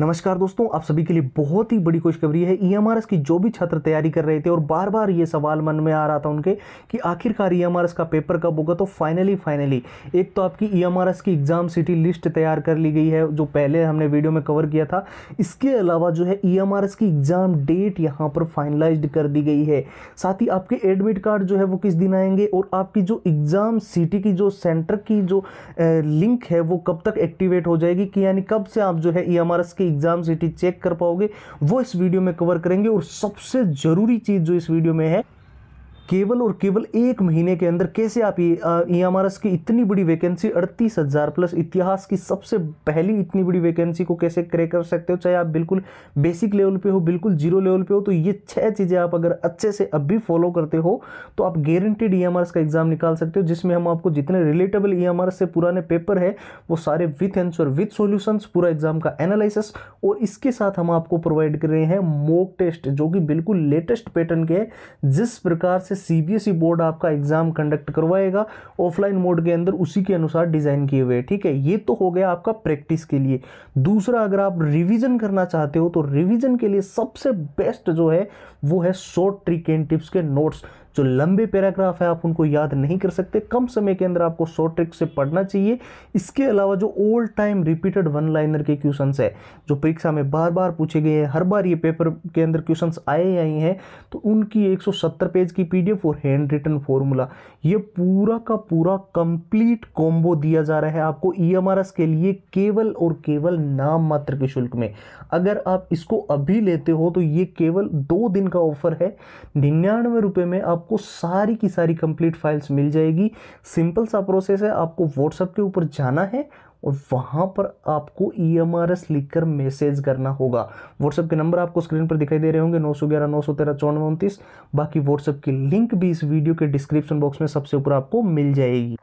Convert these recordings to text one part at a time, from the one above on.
नमस्कार दोस्तों आप सभी के लिए बहुत ही बड़ी खुशखबरी है ईएमआरएस e की जो भी छात्र तैयारी कर रहे थे और बार बार ये सवाल मन में आ रहा था उनके कि आखिरकार ईएमआरएस e का पेपर कब होगा तो फाइनली फाइनली एक तो आपकी ईएमआरएस e की एग्ज़ाम सिटी लिस्ट तैयार कर ली गई है जो पहले हमने वीडियो में कवर किया था इसके अलावा जो है ई की एग्ज़ाम डेट यहाँ पर फाइनलाइज कर दी गई है साथ ही आपके एडमिट कार्ड जो है वो किस दिन आएंगे और आपकी जो एग्ज़ाम सिटी की जो सेंटर की जो लिंक है वो कब तक एक्टिवेट हो जाएगी कि यानी कब से आप जो है ई की के एग्जाम सिटी चेक कर पाओगे वो इस वीडियो में कवर करेंगे और सबसे ज़रूरी चीज़ जो इस वीडियो में है केवल और केवल एक महीने के अंदर कैसे आप ई एम आर एस की इतनी बड़ी वैकेंसी अड़तीस हज़ार प्लस इतिहास की सबसे पहली इतनी बड़ी वैकेंसी को कैसे क्रे कर सकते हो चाहे आप बिल्कुल बेसिक लेवल पे हो बिल्कुल जीरो लेवल पे हो तो ये छह चीज़ें आप अगर अच्छे से अब भी फॉलो करते हो तो आप guaranteed E M R S का एग्ज़ाम निकाल सकते हो जिसमें हम आपको जितने relatable E M R S से पुराने पेपर है वो सारे विथ एंसर विथ सोल्यूशंस पूरा एग्ज़ाम का एनालिसिस और इसके साथ हम आपको प्रोवाइड कर रहे हैं मोक टेस्ट जो कि बिल्कुल लेटेस्ट पैटर्न के जिस प्रकार से सीबीएसई बोर्ड e आपका एग्जाम कंडक्ट करवाएगा ऑफलाइन मोड के अंदर उसी के अनुसार डिजाइन किए हुए ठीक है ये तो हो गया आपका प्रैक्टिस के लिए दूसरा अगर आप रिविजन करना चाहते हो तो रिविजन के लिए सबसे बेस्ट जो है वो है शॉर्ट ट्रिक एंड टिप्स के नोट्स जो लंबे पैराग्राफ है आप उनको याद नहीं कर सकते कम समय के अंदर आपको शॉर्ट ट्रिक से पढ़ना चाहिए इसके अलावा जो old time repeated one liner के क्वेश्चन है जो परीक्षा में बार बार पूछे गए हैं हर बार ये पेपर के अंदर क्वेश्चन आए आए हैं तो उनकी एक पेज की पी और हैंड रिटन फॉर्मूला ये पूरा का पूरा कंप्लीट कॉम्बो दिया जा रहा है आपको ईएमआरएस e के लिए केवल और केवल नाम मात्र के शुल्क में अगर आप इसको अभी लेते हो तो ये केवल दो दिन का ऑफर है निन्यानवे रुपये में आप आपको सारी की सारी कंप्लीट फाइल्स मिल जाएगी सिंपल सा प्रोसेस है आपको व्हाट्सएप के ऊपर जाना है और वहाँ पर आपको ई एम आर एस लिख कर मैसेज करना होगा व्हाट्सएप के नंबर आपको स्क्रीन पर दिखाई दे रहे होंगे नौ सौ ग्यारह नौ सौ तेरह चौनवे उनतीस बाकी व्हाट्सएप की लिंक भी इस वीडियो के डिस्क्रिप्शन बॉक्स में सबसे ऊपर आपको मिल जाएगी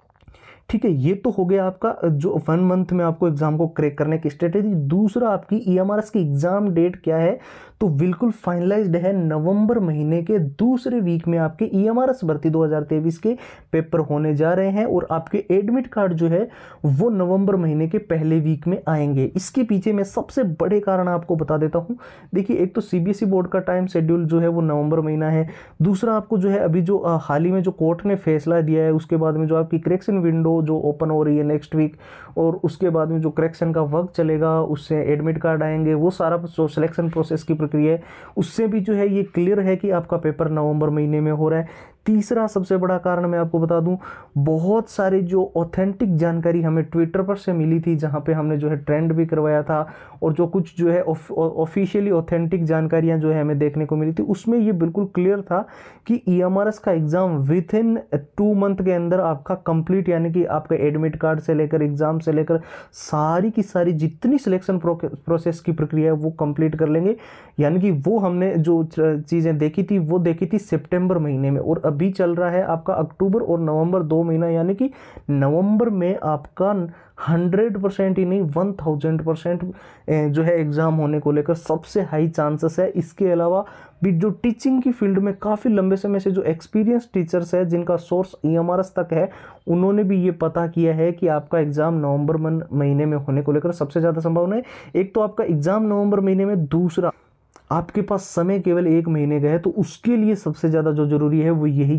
ठीक है ये तो हो गया आपका जो वन मंथ में आपको एग्जाम को क्रैक करने की स्ट्रेटेजी दूसरा आपकी ईएमआरएस e की एग्जाम डेट क्या है तो बिल्कुल फाइनलाइज्ड है नवंबर महीने के दूसरे वीक में आपके ईएमआरएस e भर्ती 2023 के पेपर होने जा रहे हैं और आपके एडमिट कार्ड जो है वो नवंबर महीने के पहले वीक में आएंगे इसके पीछे मैं सबसे बड़े कारण आपको बता देता हूँ देखिए एक तो ई बोर्ड e का टाइम शेड्यूल जो है वो नवंबर महीना है दूसरा आपको जो है अभी जो हाल ही में जो कोर्ट ने फैसला दिया है उसके बाद में जो आपकी करेक्शन विंडो जो ओपन हो रही है नेक्स्ट वीक और उसके बाद में जो करेक्शन का वर्क चलेगा उससे एडमिट कार्ड आएंगे वो सारा जो सिलेक्शन प्रोसेस की प्रक्रिया है उससे भी जो है ये क्लियर है कि आपका पेपर नवंबर महीने में हो रहा है तीसरा सबसे बड़ा कारण मैं आपको बता दूं बहुत सारे जो ऑथेंटिक जानकारी हमें ट्विटर पर से मिली थी जहां पे हमने जो है ट्रेंड भी करवाया था और जो कुछ जो है ऑफिशियली ऑथेंटिक जानकारियां जो है हमें देखने को मिली थी उसमें ये बिल्कुल क्लियर था कि ई e का exam within two month के अंदर आपका कंप्लीट यानी कि आपके एडमिट कार्ड से लेकर एग्ज़ाम से लेकर सारी की सारी जितनी सिलेक्शन प्रोसेस की प्रक्रिया है वो कंप्लीट कर लेंगे यानी कि वो हमने जो चीज़ें देखी थी वो देखी थी सेप्टेम्बर महीने में और अब अभी चल रहा है आपका अक्टूबर और नवंबर दो महीना यानी कि नवंबर में आपका हंड्रेड परसेंट ही नहीं वन थाउजेंड परसेंट जो है एग्ज़ाम होने को लेकर सबसे हाई चांसेस है इसके अलावा भी जो टीचिंग की फील्ड में काफ़ी लंबे समय से जो एक्सपीरियंस टीचर्स है जिनका सोर्स ई तक है उन्होंने भी ये पता किया है कि आपका एग्ज़ाम नवंबर महीने में होने को लेकर सबसे ज़्यादा संभावना है एक तो आपका एग्ज़ाम नवंबर महीने में दूसरा आपके पास समय केवल एक महीने का है तो उसके लिए सबसे ज़्यादा जो ज़रूरी है वो यही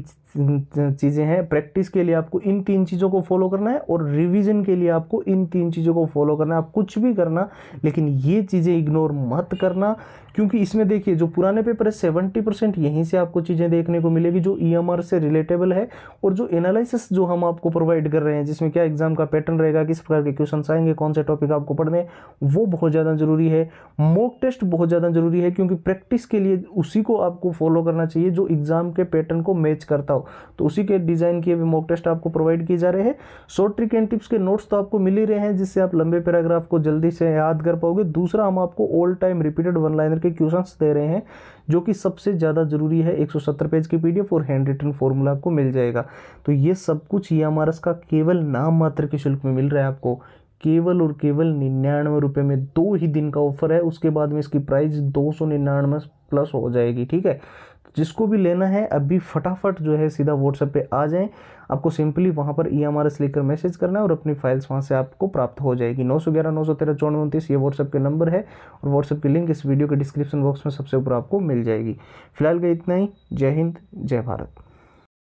चीज़ें हैं प्रैक्टिस के लिए आपको इन तीन चीज़ों को फॉलो करना है और रिवीजन के लिए आपको इन तीन चीज़ों को फॉलो करना है आप कुछ भी करना लेकिन ये चीज़ें इग्नोर मत करना क्योंकि इसमें देखिए जो पुराने पेपर है सेवेंटी परसेंट यहीं से आपको चीज़ें देखने को मिलेगी जो ई e से रिलेटेबल है और जो एनालिसिस जो हम आपको प्रोवाइड कर रहे हैं जिसमें क्या एग्जाम का पैटर्न रहेगा किस प्रकार के क्वेश्चन आएंगे कौन से टॉपिक आपको पढ़ने वो बहुत ज़्यादा ज़रूरी है मॉक टेस्ट बहुत ज़्यादा ज़रूरी है क्योंकि प्रैक्टिस के लिए उसी को आपको फॉलो करना चाहिए जो एग्ज़ाम के पैटर्न को मैच करता हो तो उसी के डिज़ाइन किए हुए मॉक टेस्ट आपको प्रोवाइड किए जा रहे हैं शॉर्ट ट्रिक एंड टिप्स के नोट्स तो आपको मिल ही रहे हैं जिससे आप लंबे पैराग्राफ को जल्दी से याद कर पाओगे दूसरा हम आपको all time repeated one liner के क्वेश्चंस दे रहे हैं जो कि सबसे ज़्यादा ज़रूरी है 170 पेज की पीडीएफ और हैंड रिटन फॉर्मूला आपको मिल जाएगा तो ये सब कुछ ई एम का केवल नाम मात्र के शुल्क में मिल रहा है आपको केवल और केवल निन्यानवे रुपये में दो ही दिन का ऑफर है उसके बाद में इसकी प्राइस दो सौ निन्यानवे प्लस हो जाएगी ठीक है जिसको भी लेना है अभी फटाफट जो है सीधा व्हाट्सएप पे आ जाएं आपको सिंपली वहाँ पर ई एम आर एस लेकर मैसेज करना है और अपनी फाइल्स वहाँ से आपको प्राप्त हो जाएगी नौ सौ ग्यारह नौ सौ तेरह चौनवे उनतीस ये व्हाट्सएप के नंबर है और व्हाट्सएप की लिंक इस वीडियो के डिस्क्रिप्शन बॉक्स में सबसे ऊपर आपको मिल जाएगी फिलहाल का इतना ही जय हिंद जय भारत